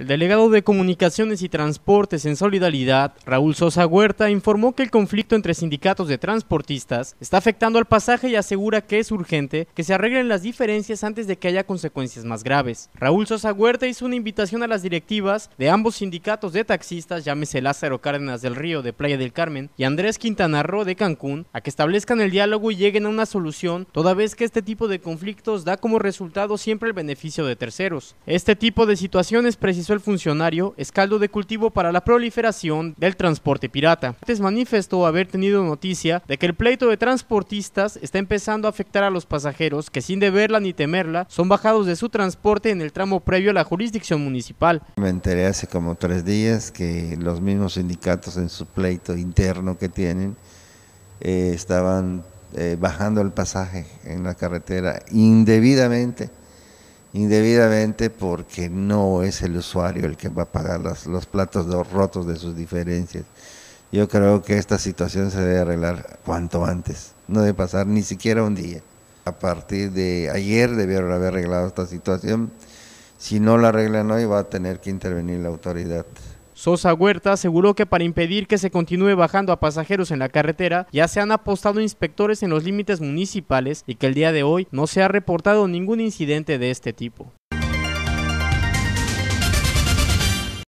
El delegado de Comunicaciones y Transportes en Solidaridad, Raúl Sosa Huerta, informó que el conflicto entre sindicatos de transportistas está afectando al pasaje y asegura que es urgente que se arreglen las diferencias antes de que haya consecuencias más graves. Raúl Sosa Huerta hizo una invitación a las directivas de ambos sindicatos de taxistas, llámese Lázaro Cárdenas del Río de Playa del Carmen y Andrés Quintana Roo de Cancún, a que establezcan el diálogo y lleguen a una solución, toda vez que este tipo de conflictos da como resultado siempre el beneficio de terceros. Este tipo de situaciones precisamente el funcionario es caldo de cultivo para la proliferación del transporte pirata. Antes manifestó haber tenido noticia de que el pleito de transportistas está empezando a afectar a los pasajeros que sin deberla ni temerla son bajados de su transporte en el tramo previo a la jurisdicción municipal. Me enteré hace como tres días que los mismos sindicatos en su pleito interno que tienen eh, estaban eh, bajando el pasaje en la carretera indebidamente indebidamente porque no es el usuario el que va a pagar los platos rotos de sus diferencias. Yo creo que esta situación se debe arreglar cuanto antes, no debe pasar ni siquiera un día. A partir de ayer debieron haber arreglado esta situación. Si no la arreglan hoy va a tener que intervenir la autoridad. Sosa Huerta aseguró que para impedir que se continúe bajando a pasajeros en la carretera, ya se han apostado inspectores en los límites municipales y que el día de hoy no se ha reportado ningún incidente de este tipo.